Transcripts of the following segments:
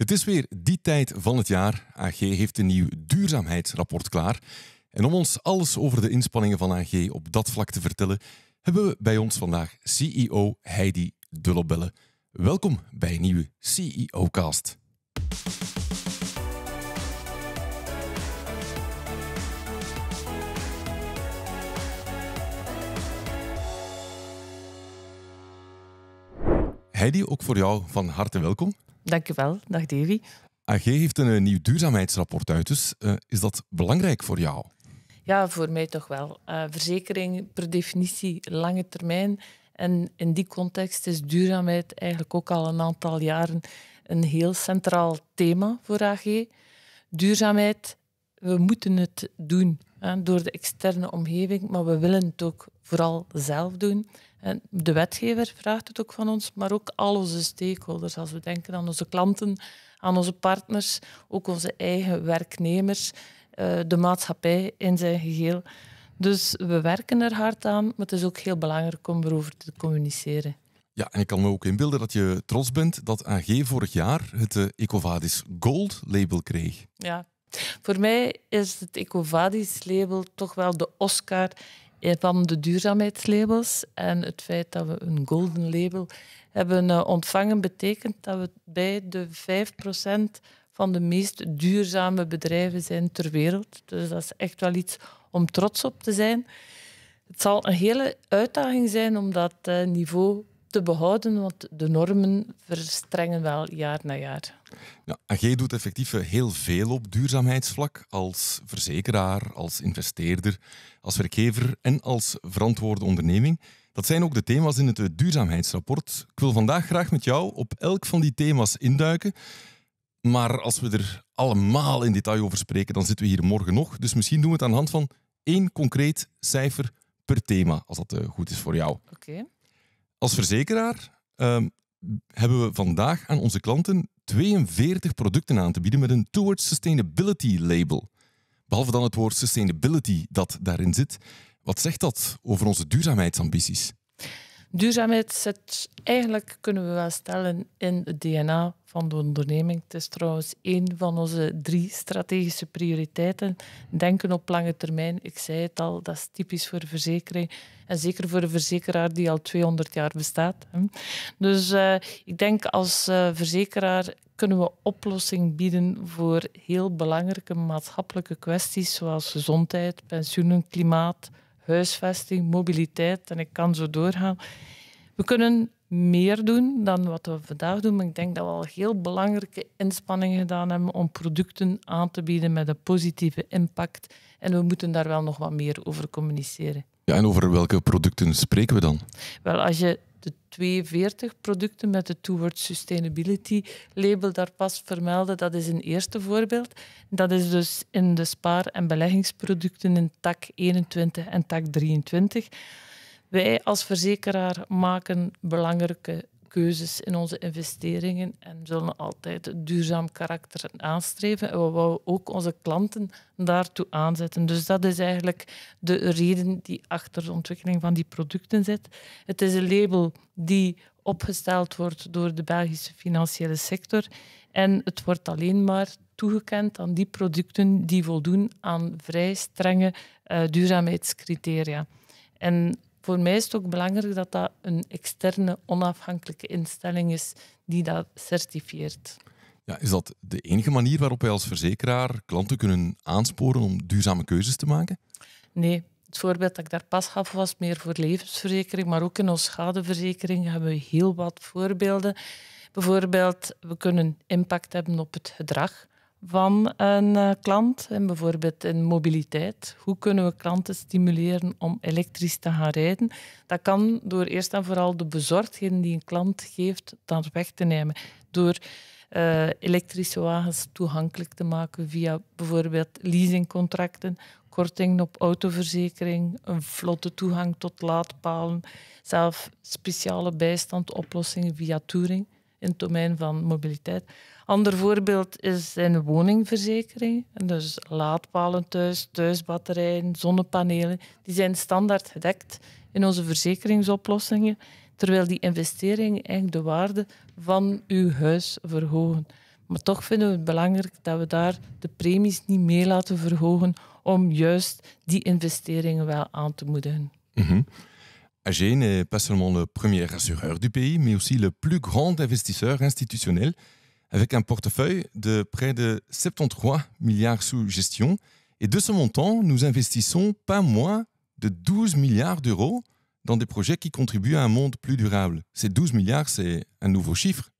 Het is weer die tijd van het jaar. AG heeft een nieuw duurzaamheidsrapport klaar. En om ons alles over de inspanningen van AG op dat vlak te vertellen, hebben we bij ons vandaag CEO Heidi Dullebelle. Welkom bij een nieuwe CEO-cast. Heidi, ook voor jou van harte welkom. Dankjewel. Dag Davy. AG heeft een eh, nieuw duurzaamheidsrapport uit, dus eh, is dat belangrijk voor jou? Ja, voor mij toch wel. Uh, verzekering per definitie lange termijn. En in die context is duurzaamheid eigenlijk ook al een aantal jaren een heel centraal thema voor AG. Duurzaamheid, we moeten het doen hè, door de externe omgeving, maar we willen het ook vooral zelf doen. En de wetgever vraagt het ook van ons, maar ook al onze stakeholders. Als we denken aan onze klanten, aan onze partners, ook onze eigen werknemers, eh, de maatschappij in zijn geheel. Dus we werken er hard aan, maar het is ook heel belangrijk om erover te communiceren. Ja, en ik kan me ook inbeelden dat je trots bent dat AG vorig jaar het eh, Ecovadis Gold label kreeg. Ja, voor mij is het Ecovadis label toch wel de Oscar eh, van de duurzaamheidslabels. En het feit dat we een golden label hebben eh, ontvangen, betekent dat we bij de 5% van de meest duurzame bedrijven zijn ter wereld. Dus dat is echt wel iets om trots op te zijn. Het zal een hele uitdaging zijn om dat eh, niveau te behouden, want de normen verstrengen wel jaar na jaar. Ja, AG doet effectief eh, heel veel op duurzaamheidsvlak als verzekeraar, als investeerder, als werkgever en als verantwoorde onderneming. Dat zijn ook de thema's in het eh, duurzaamheidsrapport. Ik wil vandaag graag met jou op elk van die thema's induiken. Maar als we er allemaal in detail over spreken, dan zitten we hier morgen nog. Dus misschien doen we het aan de hand van één concreet cijfer per thema, als dat eh, goed is voor jou. Oké. Als verzekeraar ehm, hebben we vandaag aan onze klanten 42 producten aan te bieden met een Towards Sustainability label. Behalve dan het woord sustainability dat daarin zit. Wat zegt dat over onze duurzaamheidsambities? Duurzaamheid zit eigenlijk, kunnen we wel stellen, in het DNA van de onderneming. Het is trouwens een van onze drie strategische prioriteiten. Denken op lange termijn, ik zei het al, dat is typisch voor verzekering. En zeker voor een verzekeraar die al 200 jaar bestaat. Dus eh, ik denk als eh, verzekeraar kunnen we oplossing bieden voor heel belangrijke maatschappelijke kwesties zoals gezondheid, pensioenen, klimaat, huisvesting, mobiliteit en ik kan zo doorgaan. We kunnen meer doen dan wat we vandaag doen, maar ik denk dat we al heel belangrijke inspanningen gedaan hebben om producten aan te bieden met een positieve impact. En we moeten daar wel nog wat meer over communiceren. Ja, en over welke producten spreken we dan? Wel, als je de 42 producten met het Towards Sustainability label daar pas vermelden. Dat is een eerste voorbeeld. Dat is dus in de spaar- en beleggingsproducten in tak 21 en tak 23. Wij als verzekeraar maken belangrijke keuzes in onze investeringen en zullen altijd het duurzaam karakter aanstreven. En we wouden ook onze klanten daartoe aanzetten. Dus dat is eigenlijk de reden die achter de ontwikkeling van die producten zit. Het is een label die opgesteld wordt door de Belgische financiële sector. En het wordt alleen maar toegekend aan die producten die voldoen aan vrij strenge eh, duurzaamheidscriteria. En voor mij is het ook belangrijk dat dat een externe onafhankelijke instelling is die dat certificeert. Ja, is dat de enige manier waarop wij als verzekeraar klanten kunnen aansporen om duurzame keuzes te maken? Nee, het voorbeeld dat ik daar pas gaf was meer voor levensverzekering, maar ook in onze schadeverzekering hebben we heel wat voorbeelden. Bijvoorbeeld, we kunnen impact hebben op het gedrag van een eh, klant. En bijvoorbeeld in mobiliteit. Hoe kunnen we klanten stimuleren om elektrisch te gaan rijden? Dat kan door eerst en vooral de bezorgdheden die een klant geeft, dan weg te nemen. Door eh, elektrische wagens toegankelijk te maken via bijvoorbeeld leasingcontracten, korting op autoverzekering, een vlotte toegang tot laadpalen, zelf speciale bijstandoplossingen via touring in het domein van mobiliteit. Ander voorbeeld is een woningverzekering, Dus laadpalen thuis, thuisbatterijen, zonnepanelen. Die zijn standaard gedekt in onze verzekeringsoplossingen. Terwijl die investeringen eigenlijk de waarde van uw huis verhogen. Maar toch vinden we het belangrijk dat we daar de premies niet mee laten verhogen om juist die investeringen wel aan te moedigen. Mm -hmm. n'est pas seulement le premier assureur du pays, mais aussi le plus grand investisseur institutionnel. avec un portefeuille de près de 73 milliards sous gestion. Et de ce montant, nous investissons pas moins de 12 milliards d'euros dans des projets qui contribuent à un monde plus durable. Ces 12 milliards, c'est un nouveau chiffre.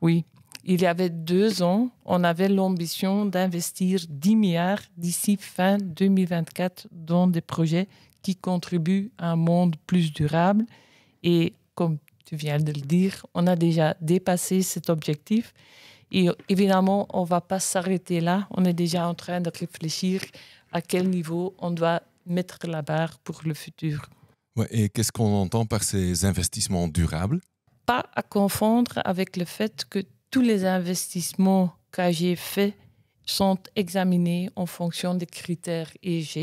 Oui. Il y avait deux ans, on avait l'ambition d'investir 10 milliards d'ici fin 2024 dans des projets qui contribuent à un monde plus durable. Et comme tu viens de le dire, on a déjà dépassé cet objectif. Et évidemment, on ne va pas s'arrêter là. On est déjà en train de réfléchir à quel niveau on doit mettre la barre pour le futur. et qu'est-ce qu'on entend par ces investissements durables Pas à confondre avec le fait que tous les investissements que j'ai fait sont examinés en fonction des critères EG.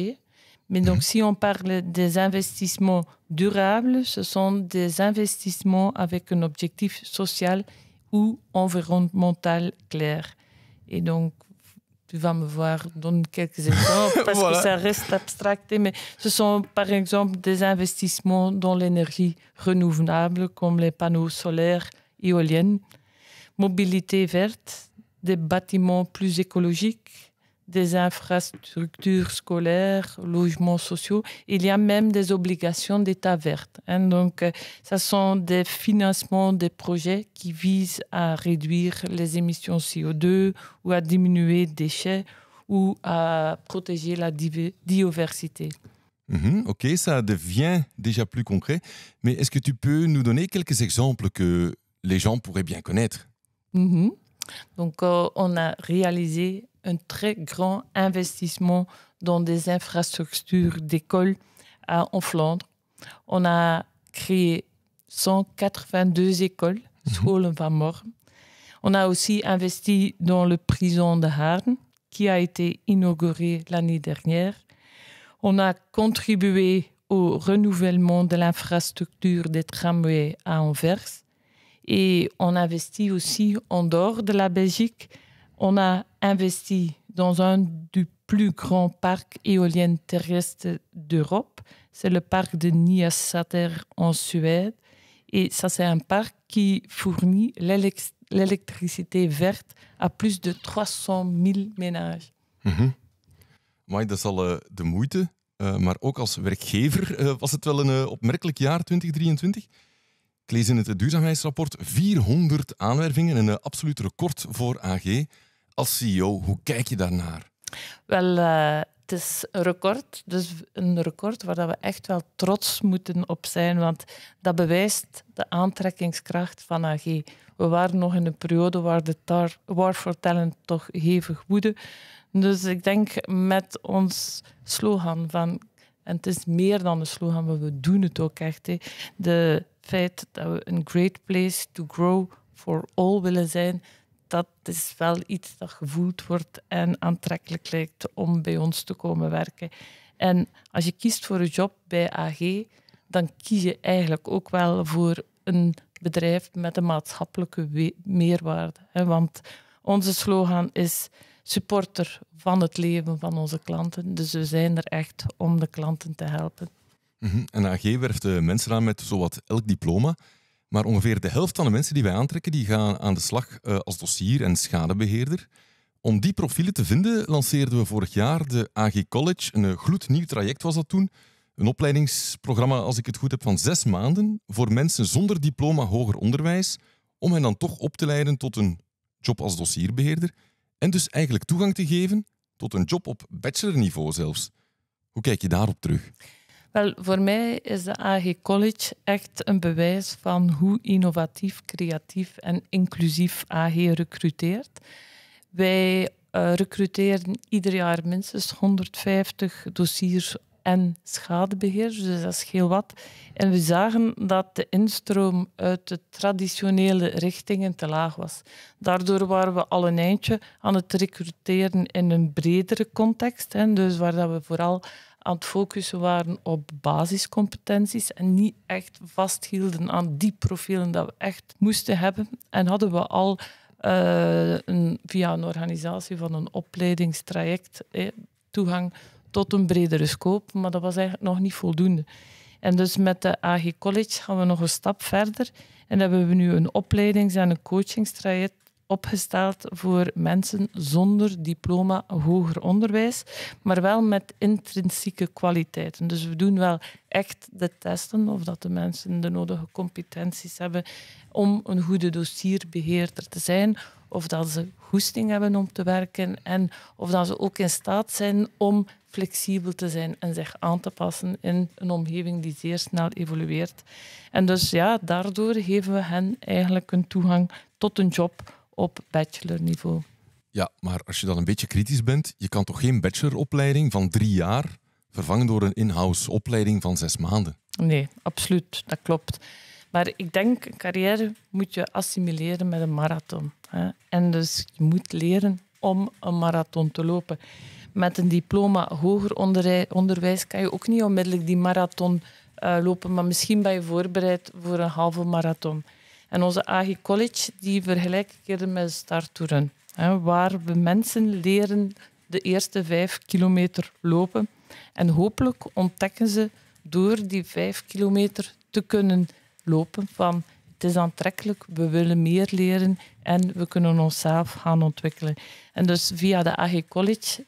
Mais donc, mhm. si on parle des investissements durables, ce sont des investissements avec un objectif social ou environnemental clair. Et donc, tu vas me voir dans quelques exemples parce que ça reste abstrait. Mais ce sont, par exemple, des investissements dans l'énergie renouvelable, comme les panneaux solaires, éoliennes, mobilité verte, des bâtiments plus écologiques, des infrastructures scolaires, logements sociaux. Il y a même des obligations d'État verte. Hein. Donc, ce euh, sont des financements des projets qui visent à réduire les émissions CO2 ou à diminuer les déchets ou à protéger la diversité. Mhm, ok, ça devient déjà plus concret. Mais est-ce que tu peux nous donner quelques exemples que les gens pourraient bien connaître mhm. Donc, euh, on a réalisé un très grand investissement dans des infrastructures d'écoles en Flandre. On a créé 182 écoles, mhm. scholen van On a aussi investi dans le prison de Haarn, qui a été inauguré l'année dernière. On a contribué au renouvellement de l'infrastructure des tramways à Anvers. Et on investit aussi en dehors de la Belgique. On a investi dans un du plus grand parc éolien terrestre d'Europe. C'est le parc de Nysäter en Suède. Et ça, c'est un parc qui fournit l'électricité verte à plus de 300 000 ménages. Mm -hmm. dat is al eh, de moeite. Eh, maar ook als werkgever eh, was het wel een opmerkelijk jaar 2023. Ik lees in het duurzaamheidsrapport 400 aanwervingen, een absoluut record voor AG als CEO, hoe kijk je daarnaar? Wel, eh, het is een record. Dus een record waar we echt wel trots moeten op zijn. Want dat bewijst de aantrekkingskracht van AG. We waren nog in een periode waar de tar War for Talent toch hevig woedde. Dus ik denk met ons slogan van... En het is meer dan een slogan, we doen het ook echt. het De feit dat we een great place to grow for all willen zijn, dat is wel iets dat gevoeld wordt en aantrekkelijk lijkt om bij ons te komen werken. En als je kiest voor een job bij AG, dan kies je eigenlijk ook wel voor een bedrijf met een maatschappelijke meerwaarde. Want onze slogan is supporter van het leven van onze klanten. Dus we zijn er echt om de klanten te helpen. Mhm. En AG werft mensen aan met zowat elk diploma. Maar ongeveer de helft van de mensen die wij aantrekken, die gaan aan de slag eh, als dossier- en schadebeheerder. Om die profielen te vinden, lanceerden we vorig jaar de AG College. Een eh, gloednieuw traject was dat toen. Een opleidingsprogramma, als ik het goed heb, van zes maanden voor mensen zonder diploma hoger onderwijs, om hen dan toch op te leiden tot een job als dossierbeheerder en dus eigenlijk toegang te geven tot een job op bachelorniveau zelfs. Hoe kijk je daarop terug? Wel, voor mij is de AG College echt een bewijs van hoe innovatief, creatief en inclusief AG recruteert. Wij uh, ieder jaar minstens 150 dossiers en schadebeheerders, dus dat is heel wat. En we zagen dat de instroom uit de traditionele richtingen te laag was. Daardoor waren we al een eindje aan het recruteren in een bredere context, hè, dus waar dat we vooral aan het focussen waren op basiscompetenties en niet echt vasthielden aan die profielen dat we echt moesten hebben. En hadden we al eh, een, via een organisatie van een opleidingstraject toegang tot een bredere scope, maar dat was eigenlijk nog niet voldoende. En dus met de AG College gaan we nog een stap verder en hebben we nu een opleidings- en een coachingstraject opgesteld voor mensen zonder diploma hoger onderwijs, maar wel met intrinsieke kwaliteiten. Dus we doen wel echt de testen of dat de mensen de nodige competenties hebben om een goede dossierbeheerder te zijn, of dat ze goesting hebben om te werken en of dat ze ook in staat zijn om flexibel te zijn en zich aan te passen in een omgeving die zeer snel evolueert. En dus ja, daardoor geven we hen eigenlijk een toegang tot een job op bachelorniveau. Ja, maar als je dan een beetje kritisch bent, je kan toch geen bacheloropleiding van drie jaar vervangen door een in-house opleiding van zes maanden? Nee, absoluut. Dat klopt. Maar ik denk, een carrière moet je assimileren met een marathon. Hè. En dus je moet leren om een marathon te lopen. Met een diploma hoger onderwijs kan je ook niet onmiddellijk die marathon eh, lopen, maar misschien ben je voorbereid voor een halve marathon. En onze AG College die vergelijk ik eerder met starttoeren, hè, waar we mensen leren de eerste vijf kilometer lopen. En hopelijk ontdekken ze door die vijf kilometer te kunnen lopen van het is aantrekkelijk, we willen meer leren en we kunnen onszelf gaan ontwikkelen. En dus via de AG College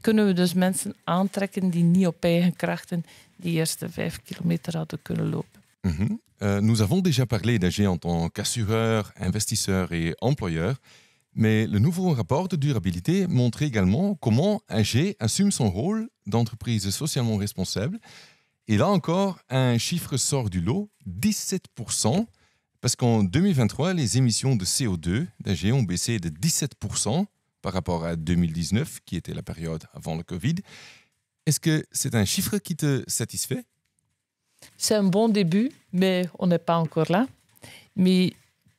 kunnen we dus mensen aantrekken die niet op eigen krachten die eerste vijf kilometer hadden kunnen lopen. Mhm. Euh, nous avons déjà parlé d'AG en tant qu'assureur, investisseur et employeur, mais le nouveau rapport de durabilité montre également comment AG assume son rôle d'entreprise socialement responsable. Et là encore, un chiffre sort du lot, 17%, parce qu'en 2023, les émissions de CO2 d'AG ont baissé de 17% par rapport à 2019, qui était la période avant le Covid. Est-ce que c'est un chiffre qui te satisfait c'est un bon début, mais on n'est pas encore là. Mais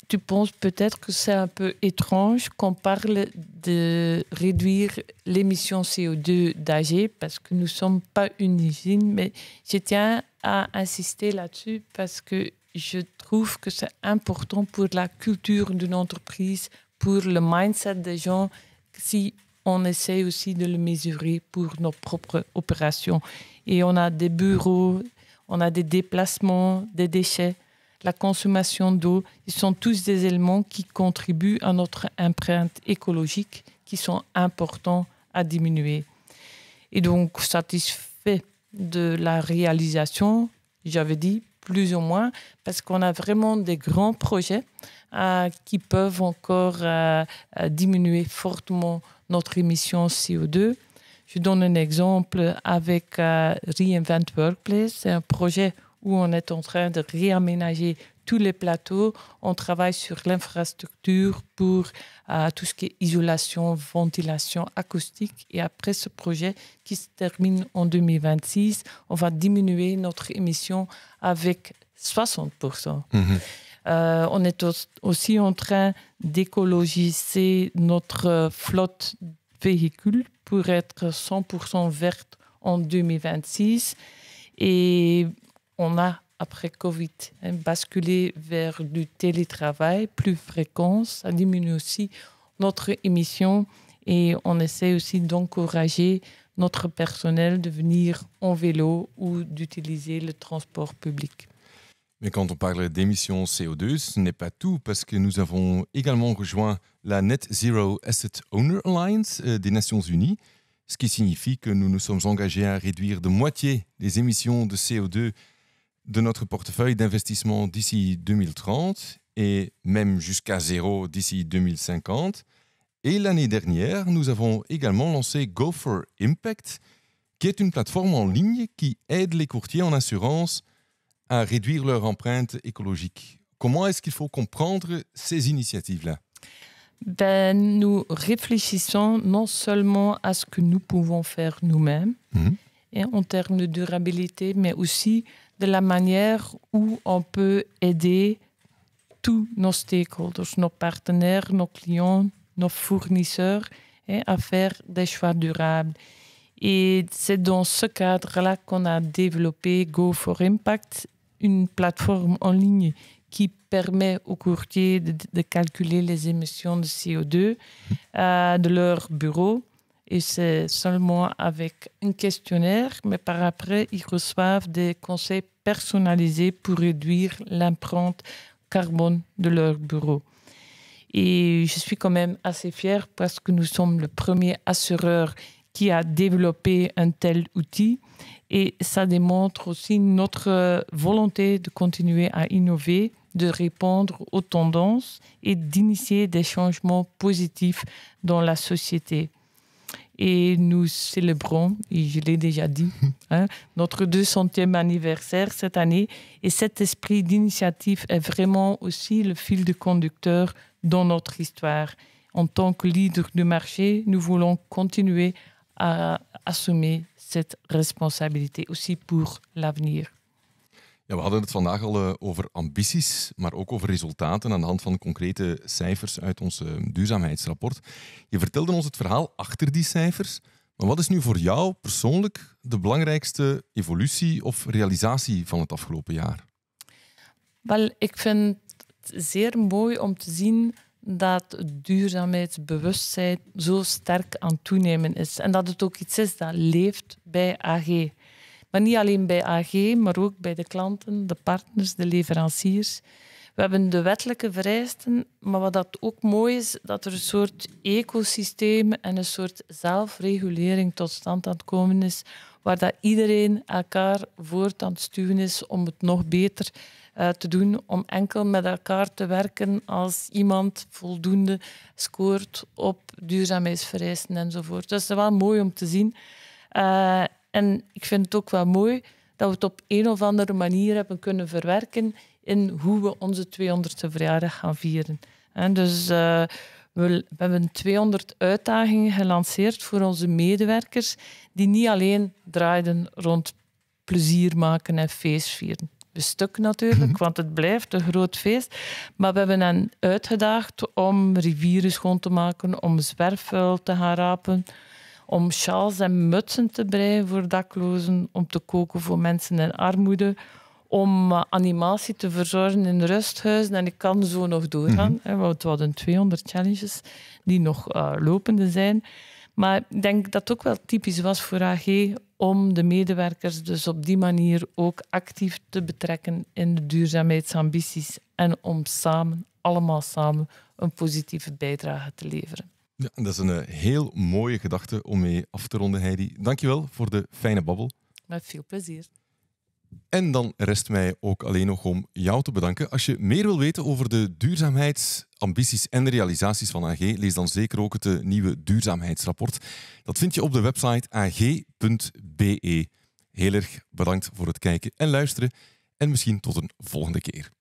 tu penses peut-être que c'est un peu étrange qu'on parle de réduire l'émission CO2 d'AG parce que nous ne sommes pas une usine, mais je tiens à insister là-dessus parce que je trouve que c'est important pour la culture d'une entreprise, pour le mindset des gens, si on essaie aussi de le mesurer pour nos propres opérations. Et on a des bureaux on a des déplacements, des déchets, la consommation d'eau. Ils sont tous des éléments qui contribuent à notre empreinte écologique, qui sont importants à diminuer. Et donc, satisfait de la réalisation, j'avais dit plus ou moins, parce qu'on a vraiment des grands projets euh, qui peuvent encore euh, euh, diminuer fortement notre émission CO2. Je donne un exemple avec euh, Reinvent Workplace. C'est un projet où on est en train de réaménager tous les plateaux. On travaille sur l'infrastructure pour euh, tout ce qui est isolation, ventilation, acoustique. Et après ce projet qui se termine en 2026, on va diminuer notre émission avec 60%. Mhm. Euh, on est aussi en train d'écologiser notre flotte véhicules pour être 100% verte en 2026. Et on a, après Covid, hein, basculé vers du télétravail plus fréquence Ça diminue aussi notre émission et on essaie aussi d'encourager notre personnel de venir en vélo ou d'utiliser le transport public. Mais quand on parle d'émissions CO2, ce n'est pas tout parce que nous avons également rejoint la Net Zero Asset Owner Alliance euh, des Nations Unies, ce qui signifie que nous nous sommes engagés à réduire de moitié les émissions de CO2 de notre portefeuille d'investissement d'ici 2030 et même jusqu'à zéro d'ici 2050. Et l'année dernière, nous avons également lancé Go for Impact, qui est une plateforme en ligne qui aide les courtiers en assurance à réduire leur empreinte écologique. Comment est-ce qu'il faut comprendre ces initiatives-là ben, Nous réfléchissons non seulement à ce que nous pouvons faire nous-mêmes mhm. en termes de durabilité, mais aussi de la manière où on peut aider tous nos stakeholders, nos partenaires, nos clients, nos fournisseurs à faire des choix durables. Et c'est dans ce cadre-là qu'on a développé Go for Impact une plateforme en ligne qui permet aux courtiers de, calculer les émissions de CO2 euh, de leur bureau. Et c'est seulement avec un questionnaire, mais par après, ils reçoivent des conseils personnalisés pour réduire l'empreinte carbone de leur bureau. Et je suis quand même assez fière parce que nous sommes le premier assureur qui a développé un tel outil et ça démontre aussi notre euh, volonté de continuer à innover, de répondre aux tendances et d'initier des changements positifs dans la société. Et nous célébrons, et je l'ai déjà dit, hein, notre 200e anniversaire cette année. Et cet esprit d'initiative est vraiment aussi le fil de conducteur dans notre histoire. En tant que leader du marché, nous voulons continuer à assumer cette responsabilité aussi pour l'avenir. Ja, we hadden het vandaag al eh, over ambities, maar ook over resultaten aan de hand van concrete cijfers uit ons eh, duurzaamheidsrapport. Je vertelde ons het verhaal achter die cijfers, maar wat is nu voor jou persoonlijk de belangrijkste evolutie of realisatie van het afgelopen jaar? Wel, ik vind het zeer mooi om te zien dat duurzaamheidsbewustzijn zo sterk aan het toenemen is. En dat het ook iets is dat leeft bij AG. Maar niet alleen bij AG, maar ook bij de klanten, de partners, de leveranciers. We hebben de wettelijke vereisten, maar wat dat ook mooi is, dat er een soort ecosysteem en een soort zelfregulering tot stand aan het komen is, waar dat iedereen elkaar voort aan het stuwen is om het nog beter eh, te doen om enkel met elkaar te werken als iemand voldoende scoort op duurzaamheidsvereisten enzovoort. Dus dat is wel mooi om te zien. Eh, en ik vind het ook wel mooi dat we het op een of andere manier hebben kunnen verwerken in hoe we onze 200e verjaardag gaan vieren. dus eh, we, hebben 200 uitdagingen gelanceerd voor onze medewerkers, die niet alleen draaiden rond plezier maken en vieren bestuk natuurlijk, mhm. want het blijft een groot feest. Maar we hebben hen uitgedaagd om rivieren schoon te maken, om zwerfvuil te gaan rapen, om sjaals en mutsen te breien voor daklozen, om te koken voor mensen in armoede, om eh, animatie te verzorgen in rusthuizen. En ik kan zo nog doorgaan, mhm. want we hadden 200 challenges die nog uh, lopende zijn. Maar ik denk dat het ook wel typisch was voor AG om de medewerkers dus op die manier ook actief te betrekken in de duurzaamheidsambities en om samen, allemaal samen, een positieve bijdrage te leveren. Ja, dat is een eh, heel mooie gedachte om mee af te ronden, Heidi. Dankjewel voor de fijne babbel. Met veel plezier. En dan rest mij ook alleen nog om jou te bedanken. Als je meer wil weten over de duurzaamheidsambities en de realisaties van AG, lees dan zeker ook het eh, nieuwe duurzaamheidsrapport. Dat vind je op de website ag.be. Heel erg bedankt voor het kijken en luisteren en misschien tot een volgende keer.